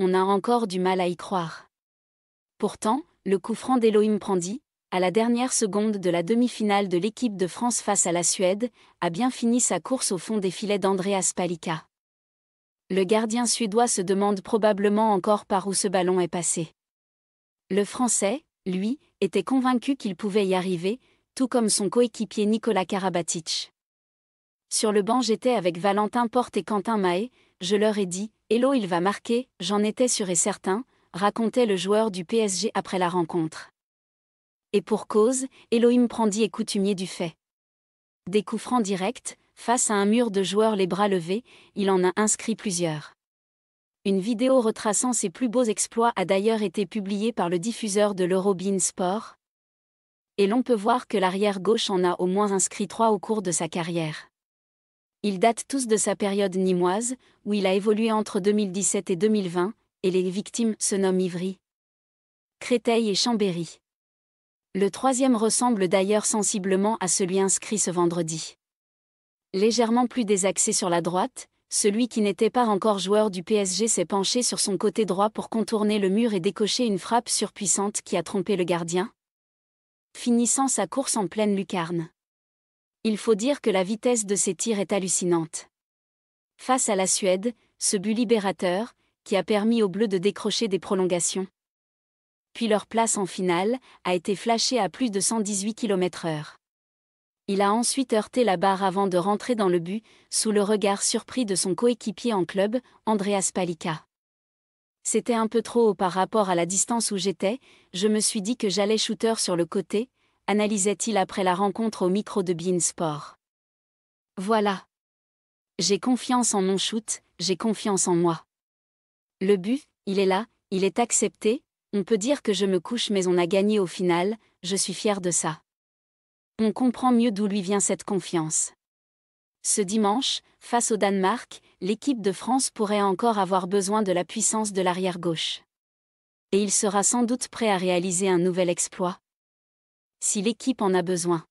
on a encore du mal à y croire. Pourtant, le coup franc d'Elohim Prandi, à la dernière seconde de la demi-finale de l'équipe de France face à la Suède, a bien fini sa course au fond des filets d'Andreas Palika. Le gardien suédois se demande probablement encore par où ce ballon est passé. Le Français, lui, était convaincu qu'il pouvait y arriver, tout comme son coéquipier Nicolas Karabatic. Sur le banc j'étais avec Valentin Porte et Quentin Mahé, je leur ai dit, Hello, il va marquer, j'en étais sûr et certain, racontait le joueur du PSG après la rencontre. Et pour cause, Elohim prendit est coutumier du fait. Des coups francs directs, face à un mur de joueurs les bras levés, il en a inscrit plusieurs. Une vidéo retraçant ses plus beaux exploits a d'ailleurs été publiée par le diffuseur de l'Eurobean Sport. Et l'on peut voir que l'arrière gauche en a au moins inscrit trois au cours de sa carrière. Ils datent tous de sa période nîmoise, où il a évolué entre 2017 et 2020, et les victimes se nomment Ivry, Créteil et Chambéry. Le troisième ressemble d'ailleurs sensiblement à celui inscrit ce vendredi. Légèrement plus désaxé sur la droite, celui qui n'était pas encore joueur du PSG s'est penché sur son côté droit pour contourner le mur et décocher une frappe surpuissante qui a trompé le gardien, finissant sa course en pleine lucarne. Il faut dire que la vitesse de ses tirs est hallucinante. Face à la Suède, ce but libérateur, qui a permis aux Bleus de décrocher des prolongations. Puis leur place en finale a été flashée à plus de 118 km/h. Il a ensuite heurté la barre avant de rentrer dans le but, sous le regard surpris de son coéquipier en club, Andreas Palika. C'était un peu trop haut par rapport à la distance où j'étais, je me suis dit que j'allais shooter sur le côté, analysait-il après la rencontre au micro de Sport. Voilà. J'ai confiance en mon shoot, j'ai confiance en moi. Le but, il est là, il est accepté, on peut dire que je me couche mais on a gagné au final, je suis fier de ça. On comprend mieux d'où lui vient cette confiance. Ce dimanche, face au Danemark, l'équipe de France pourrait encore avoir besoin de la puissance de l'arrière gauche. Et il sera sans doute prêt à réaliser un nouvel exploit si l'équipe en a besoin.